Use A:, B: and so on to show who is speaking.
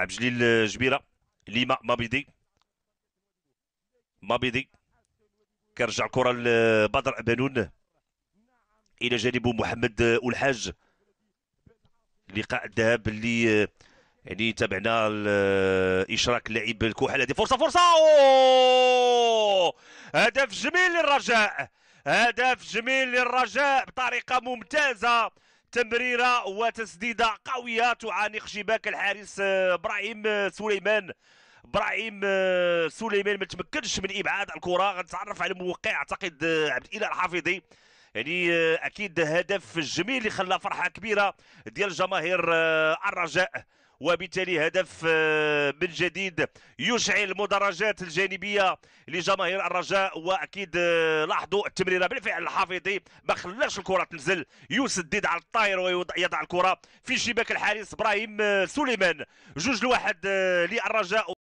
A: عبد الجليل آه، جبيره ليما مابيدي مابيدي كيرجع الكره لبدر بنون الى جانبه محمد آه، الحاج لقاء الذهاب اللي آه، يعني تابعنا اشراك لاعب الكحل هذه فرصه فرصه أوه! هدف جميل للرجاء هدف جميل للرجاء بطريقه ممتازه تمريره وتسديده قويه تعانق شباك الحارس آه، ابراهيم آه، سليمان ابراهيم آه، سليمان ما تمكنش من ابعاد الكره غنتعرف على الموقع اعتقد عبد الاله الحافظي يعني اكيد هدف جميل اللي خلى فرحه كبيره ديال جماهير الرجاء وبالتالي هدف آه، من جديد يشعل مدرجات الجانبيه لجماهير الرجاء واكيد آه، لاحظوا التمريره بالفعل الحافظي ما خلاش الكره تنزل يسدد على الطاير ويضع الكره في شباك الحارس ابراهيم آه، سليمان جوج لواحد للرجاء